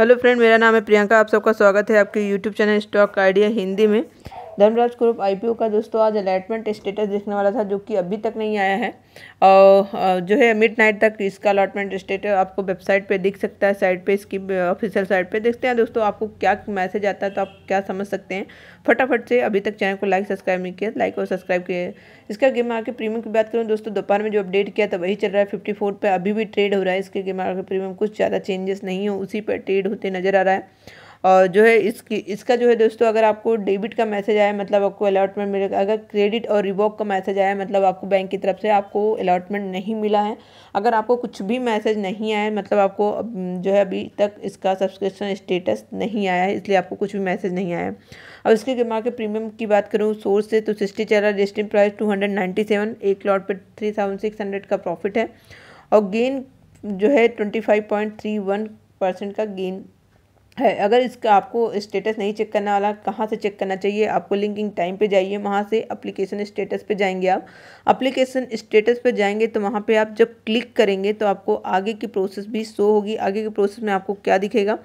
hello friend मेरा नाम है प्रियंका आप सबका स्वागत है आपके YouTube channel stock idea Hindi में धर्मराज ग्रुप ओ का दोस्तों आज अलॉटमेंट स्टेटस देखने वाला था जो कि अभी तक नहीं आया है और जो है मिड नाइट तक इसका अलॉटमेंट स्टेटस आपको वेबसाइट पे दिख सकता है साइट पे इसकी ऑफिशियल साइट पे देखते हैं दोस्तों आपको क्या मैसेज आता है तो आप क्या समझ सकते हैं फटाफट से अभी तक चैनल को लाइक सब्सक्राइब नहीं किया लाइक और सब्सक्राइब किए इसका गेम आके प्रीमियम की बात करूँ दोस्तों दोपहर में जो अपडेट किया था वही चल रहा है फिफ्टी फोर पर अभी भी ट्रेड हो रहा है इसके गेम आके प्रीमियम कुछ ज़्यादा चेंजेस नहीं हो उसी पर ट्रेड होते नजर आ रहा है और जो है इसकी इसका जो है दोस्तों अगर आपको डेबिट का मैसेज आया मतलब आपको अलॉटमेंट मिलेगा अगर क्रेडिट और रिवॉक का मैसेज आया मतलब आपको बैंक की तरफ से आपको अलॉटमेंट नहीं मिला है अगर आपको कुछ भी मैसेज नहीं आया मतलब आपको जो है अभी तक इसका सब्सक्रिप्शन स्टेटस नहीं आया है इसलिए आपको कुछ भी मैसेज नहीं आया है अब इसके के प्रीमियम की बात करूँ सोर्स से तो सिक्सटी चार रजिस्टिंग price two hundred ninety seven एक लॉट पर थ्री सिक्स हंड्रेड का प्रॉफिट है और गेन जो है twenty five point three one percent का गेन है अगर इसका आपको स्टेटस नहीं चेक करना वाला कहाँ से चेक करना चाहिए आपको लिंकिंग टाइम पे जाइए वहाँ से अप्लीकेशन स्टेटस पे जाएंगे आप अप्लीकेशन स्टेटस पे जाएंगे तो वहाँ पे आप जब क्लिक करेंगे तो आपको आगे की प्रोसेस भी शो होगी आगे की प्रोसेस में आपको क्या दिखेगा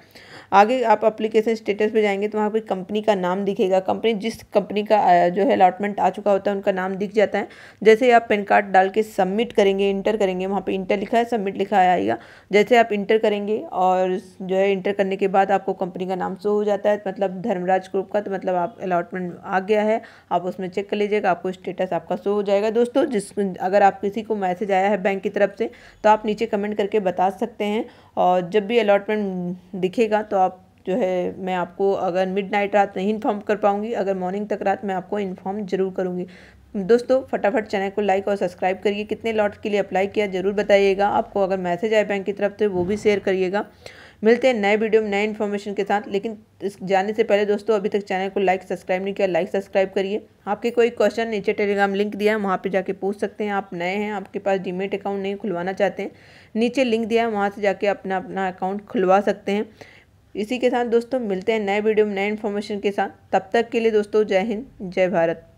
आगे आप अप्लीकेशन स्टेटस पर जाएंगे तो वहाँ पर कंपनी का नाम दिखेगा कंपनी जिस कंपनी का जो है अलाटमेंट आ चुका होता है उनका नाम दिख जाता है जैसे आप पेन कार्ड डाल के सबमिट करेंगे इंटर करेंगे वहाँ पर इंटर लिखा है सबमिट लिखा आएगा जैसे आप इंटर करेंगे और जो है इंटर करने के बाद आप आपको कंपनी का नाम शो हो जाता है मतलब धर्मराज ग्रुप का तो मतलब आप अलॉटमेंट आ गया है आप उसमें चेक कर लीजिएगा आपको स्टेटस आपका शो हो जाएगा दोस्तों जिस अगर आप किसी को मैसेज आया है बैंक की तरफ से तो आप नीचे कमेंट करके बता सकते हैं और जब भी अलॉटमेंट दिखेगा तो आप जो है मैं आपको अगर मिडनाइट रात नहीं इन्फॉर्म कर पाऊँगी अगर मॉर्निंग तक रात मैं आपको इन्फॉर्म जरूर करूँगी दोस्तों फटाफट चैनल को लाइक और सब्सक्राइब करिए कितने लॉट के लिए अप्लाई किया ज़रूर बताइएगा आपको अगर मैसेज आए बैंक की तरफ से वो भी शेयर करिएगा मिलते हैं नए वीडियो में नए इन्फॉर्मेशन के साथ लेकिन इस जाने से पहले दोस्तों अभी तक चैनल को लाइक सब्सक्राइब नहीं किया लाइक सब्सक्राइब करिए आपके कोई क्वेश्चन नीचे टेलीग्राम लिंक दिया है वहाँ पर जाके पूछ सकते हैं आप नए हैं आपके पास डीमेट अकाउंट नहीं खुलवाना चाहते हैं नीचे लिंक दिया है वहाँ से जाके अपना अपना अकाउंट खुलवा सकते हैं इसी के साथ दोस्तों मिलते हैं नए वीडियो में नए इन्फॉर्मेशन के साथ तब तक के लिए दोस्तों जय हिंद जय भारत